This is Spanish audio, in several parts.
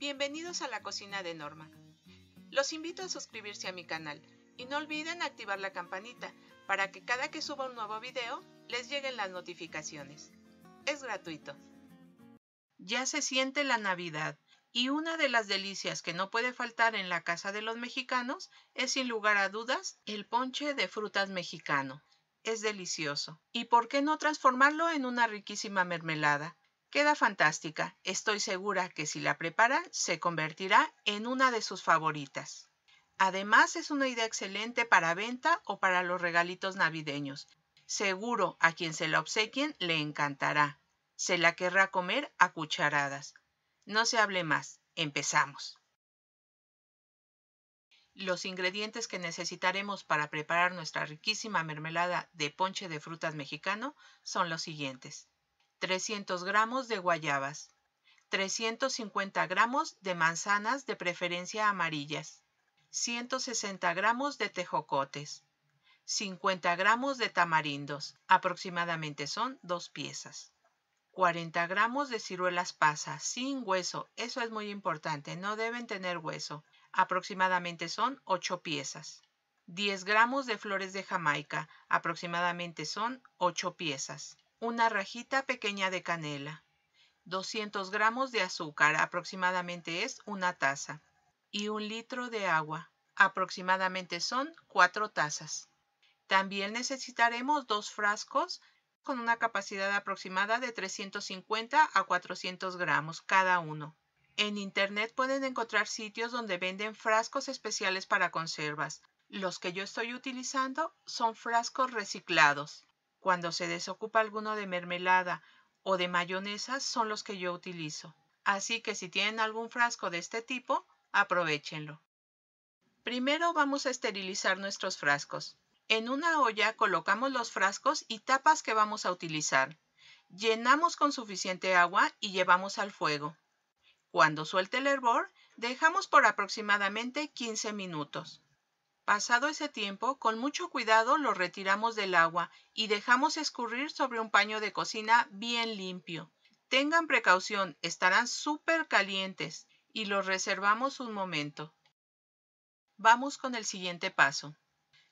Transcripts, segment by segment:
Bienvenidos a la cocina de Norma. Los invito a suscribirse a mi canal y no olviden activar la campanita para que cada que suba un nuevo video les lleguen las notificaciones. Es gratuito. Ya se siente la Navidad y una de las delicias que no puede faltar en la casa de los mexicanos es sin lugar a dudas el ponche de frutas mexicano. Es delicioso. ¿Y por qué no transformarlo en una riquísima mermelada? Queda fantástica. Estoy segura que si la prepara, se convertirá en una de sus favoritas. Además, es una idea excelente para venta o para los regalitos navideños. Seguro a quien se la obsequien le encantará. Se la querrá comer a cucharadas. No se hable más. Empezamos. Los ingredientes que necesitaremos para preparar nuestra riquísima mermelada de ponche de frutas mexicano son los siguientes. 300 gramos de guayabas, 350 gramos de manzanas de preferencia amarillas, 160 gramos de tejocotes, 50 gramos de tamarindos, aproximadamente son dos piezas. 40 gramos de ciruelas pasas sin hueso, eso es muy importante, no deben tener hueso, aproximadamente son ocho piezas. 10 gramos de flores de Jamaica, aproximadamente son 8 piezas una rajita pequeña de canela, 200 gramos de azúcar, aproximadamente es una taza, y un litro de agua, aproximadamente son cuatro tazas. También necesitaremos dos frascos con una capacidad aproximada de 350 a 400 gramos cada uno. En Internet pueden encontrar sitios donde venden frascos especiales para conservas. Los que yo estoy utilizando son frascos reciclados. Cuando se desocupa alguno de mermelada o de mayonesa son los que yo utilizo. Así que si tienen algún frasco de este tipo, aprovechenlo. Primero vamos a esterilizar nuestros frascos. En una olla colocamos los frascos y tapas que vamos a utilizar. Llenamos con suficiente agua y llevamos al fuego. Cuando suelte el hervor, dejamos por aproximadamente 15 minutos. Pasado ese tiempo, con mucho cuidado los retiramos del agua y dejamos escurrir sobre un paño de cocina bien limpio. Tengan precaución, estarán súper calientes y los reservamos un momento. Vamos con el siguiente paso.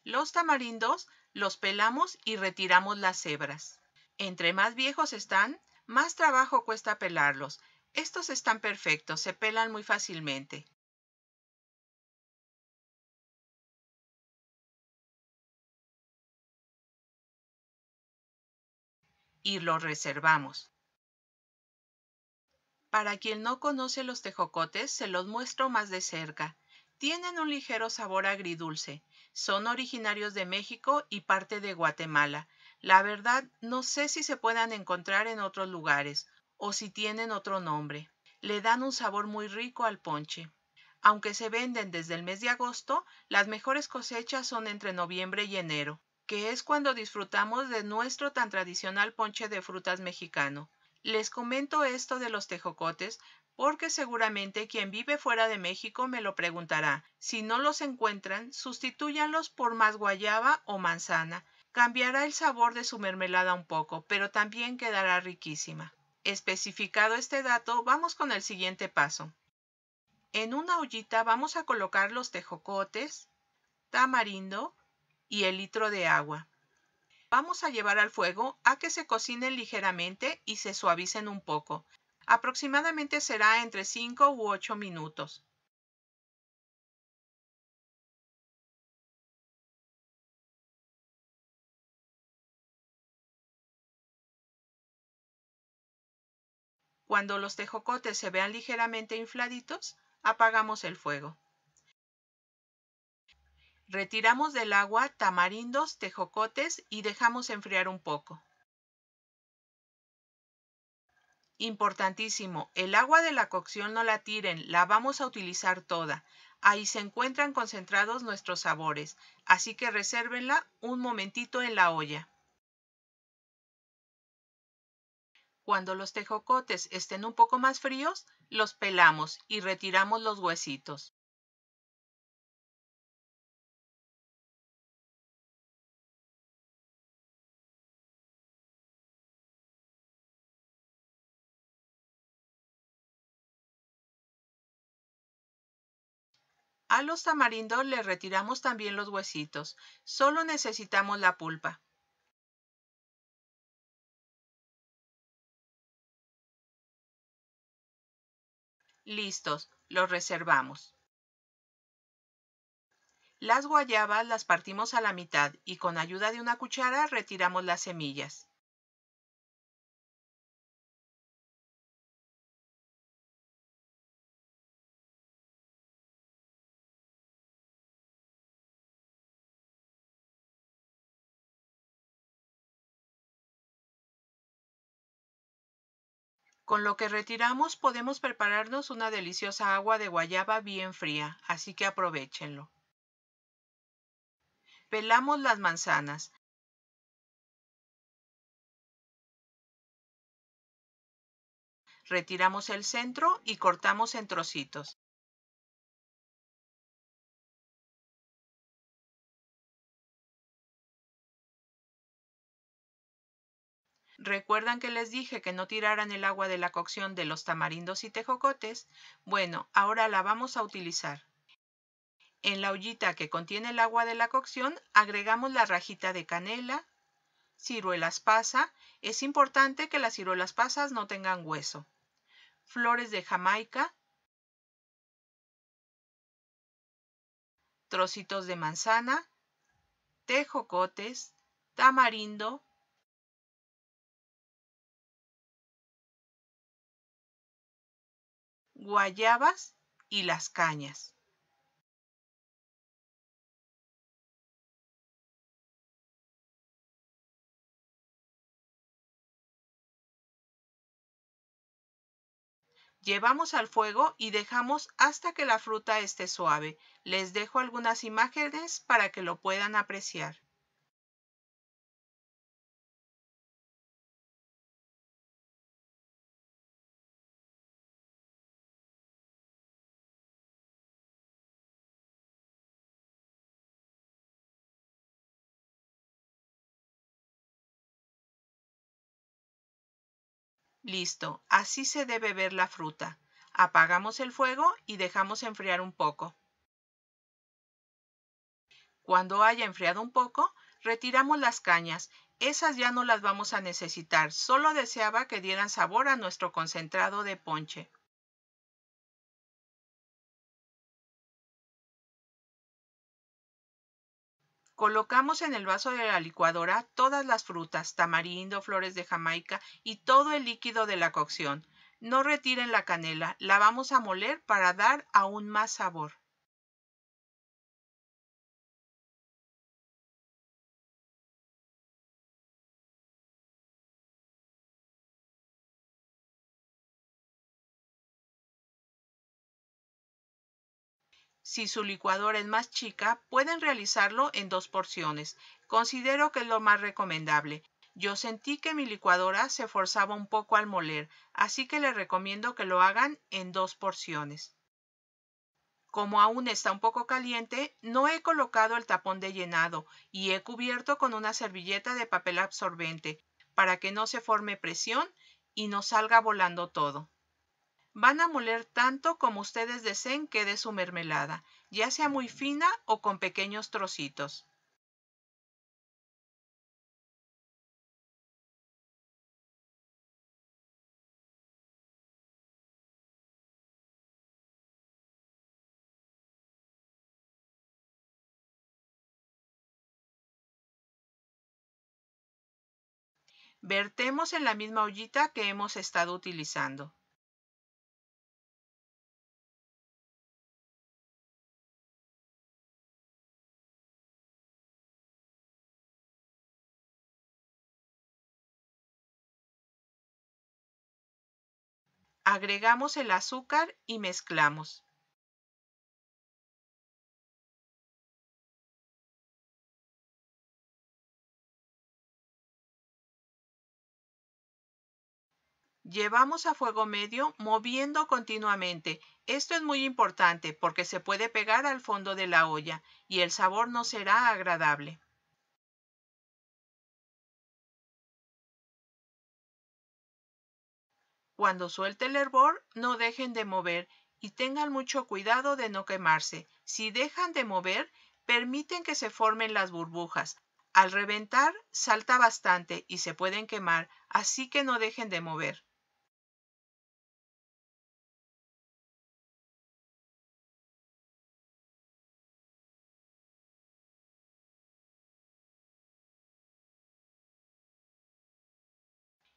Los tamarindos los pelamos y retiramos las hebras. Entre más viejos están, más trabajo cuesta pelarlos. Estos están perfectos, se pelan muy fácilmente. y lo reservamos. Para quien no conoce los tejocotes, se los muestro más de cerca. Tienen un ligero sabor agridulce. Son originarios de México y parte de Guatemala. La verdad, no sé si se puedan encontrar en otros lugares o si tienen otro nombre. Le dan un sabor muy rico al ponche. Aunque se venden desde el mes de agosto, las mejores cosechas son entre noviembre y enero que es cuando disfrutamos de nuestro tan tradicional ponche de frutas mexicano. Les comento esto de los tejocotes porque seguramente quien vive fuera de México me lo preguntará. Si no los encuentran, sustituyanlos por más guayaba o manzana. Cambiará el sabor de su mermelada un poco, pero también quedará riquísima. Especificado este dato, vamos con el siguiente paso. En una ollita vamos a colocar los tejocotes, tamarindo, y el litro de agua. Vamos a llevar al fuego a que se cocinen ligeramente y se suavicen un poco. Aproximadamente será entre 5 u 8 minutos. Cuando los tejocotes se vean ligeramente infladitos, apagamos el fuego. Retiramos del agua tamarindos, tejocotes y dejamos enfriar un poco. Importantísimo, el agua de la cocción no la tiren, la vamos a utilizar toda. Ahí se encuentran concentrados nuestros sabores, así que resérvenla un momentito en la olla. Cuando los tejocotes estén un poco más fríos, los pelamos y retiramos los huesitos. A los tamarindos les retiramos también los huesitos, solo necesitamos la pulpa. Listos, los reservamos. Las guayabas las partimos a la mitad y con ayuda de una cuchara retiramos las semillas. Con lo que retiramos podemos prepararnos una deliciosa agua de guayaba bien fría, así que aprovechenlo. Pelamos las manzanas. Retiramos el centro y cortamos en trocitos. ¿Recuerdan que les dije que no tiraran el agua de la cocción de los tamarindos y tejocotes? Bueno, ahora la vamos a utilizar. En la ollita que contiene el agua de la cocción agregamos la rajita de canela, ciruelas pasa. Es importante que las ciruelas pasas no tengan hueso. Flores de jamaica. Trocitos de manzana. Tejocotes. Tamarindo guayabas y las cañas. Llevamos al fuego y dejamos hasta que la fruta esté suave. Les dejo algunas imágenes para que lo puedan apreciar. Listo, así se debe ver la fruta. Apagamos el fuego y dejamos enfriar un poco. Cuando haya enfriado un poco, retiramos las cañas. Esas ya no las vamos a necesitar, solo deseaba que dieran sabor a nuestro concentrado de ponche. Colocamos en el vaso de la licuadora todas las frutas, tamarindo, flores de jamaica y todo el líquido de la cocción. No retiren la canela, la vamos a moler para dar aún más sabor. Si su licuadora es más chica, pueden realizarlo en dos porciones. Considero que es lo más recomendable. Yo sentí que mi licuadora se forzaba un poco al moler, así que les recomiendo que lo hagan en dos porciones. Como aún está un poco caliente, no he colocado el tapón de llenado y he cubierto con una servilleta de papel absorbente para que no se forme presión y no salga volando todo. Van a moler tanto como ustedes deseen que quede su mermelada, ya sea muy fina o con pequeños trocitos. vertemos en la misma ollita que hemos estado utilizando. agregamos el azúcar y mezclamos. Llevamos a fuego medio moviendo continuamente. Esto es muy importante porque se puede pegar al fondo de la olla y el sabor no será agradable. Cuando suelte el hervor, no dejen de mover y tengan mucho cuidado de no quemarse. Si dejan de mover, permiten que se formen las burbujas. Al reventar, salta bastante y se pueden quemar, así que no dejen de mover.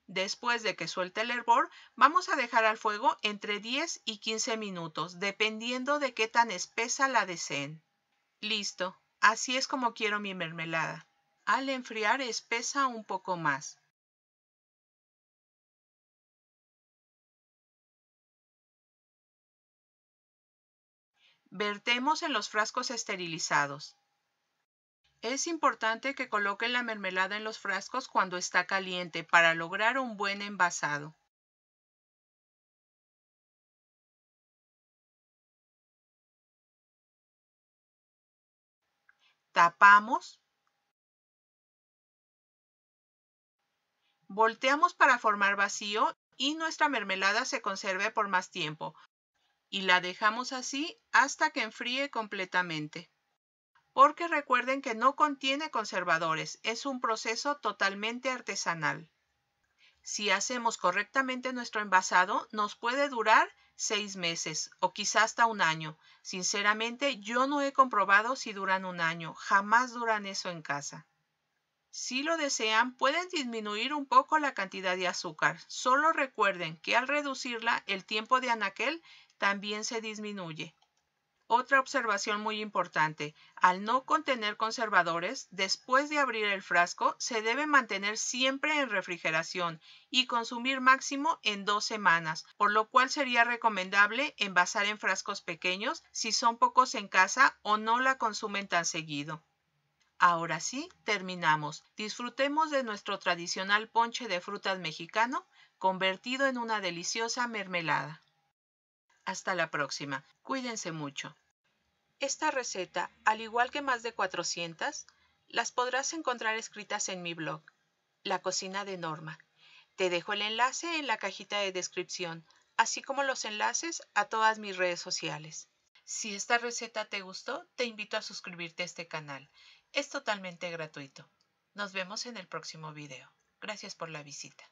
Después de que suelte el hervor, vamos a dejar al fuego entre 10 y 15 minutos, dependiendo de qué tan espesa la deseen. Listo, así es como quiero mi mermelada. Al enfriar espesa un poco más. Vertemos en los frascos esterilizados. Es importante que coloquen la mermelada en los frascos cuando está caliente para lograr un buen envasado. Tapamos. Volteamos para formar vacío y nuestra mermelada se conserve por más tiempo. Y la dejamos así hasta que enfríe completamente porque recuerden que no contiene conservadores, es un proceso totalmente artesanal. Si hacemos correctamente nuestro envasado, nos puede durar seis meses o quizás hasta un año. Sinceramente, yo no he comprobado si duran un año, jamás duran eso en casa. Si lo desean, pueden disminuir un poco la cantidad de azúcar. Solo recuerden que al reducirla, el tiempo de anaquel también se disminuye. Otra observación muy importante, al no contener conservadores, después de abrir el frasco se debe mantener siempre en refrigeración y consumir máximo en dos semanas, por lo cual sería recomendable envasar en frascos pequeños si son pocos en casa o no la consumen tan seguido. Ahora sí, terminamos. Disfrutemos de nuestro tradicional ponche de frutas mexicano convertido en una deliciosa mermelada. Hasta la próxima. Cuídense mucho. Esta receta, al igual que más de 400, las podrás encontrar escritas en mi blog, La Cocina de Norma. Te dejo el enlace en la cajita de descripción, así como los enlaces a todas mis redes sociales. Si esta receta te gustó, te invito a suscribirte a este canal. Es totalmente gratuito. Nos vemos en el próximo video. Gracias por la visita.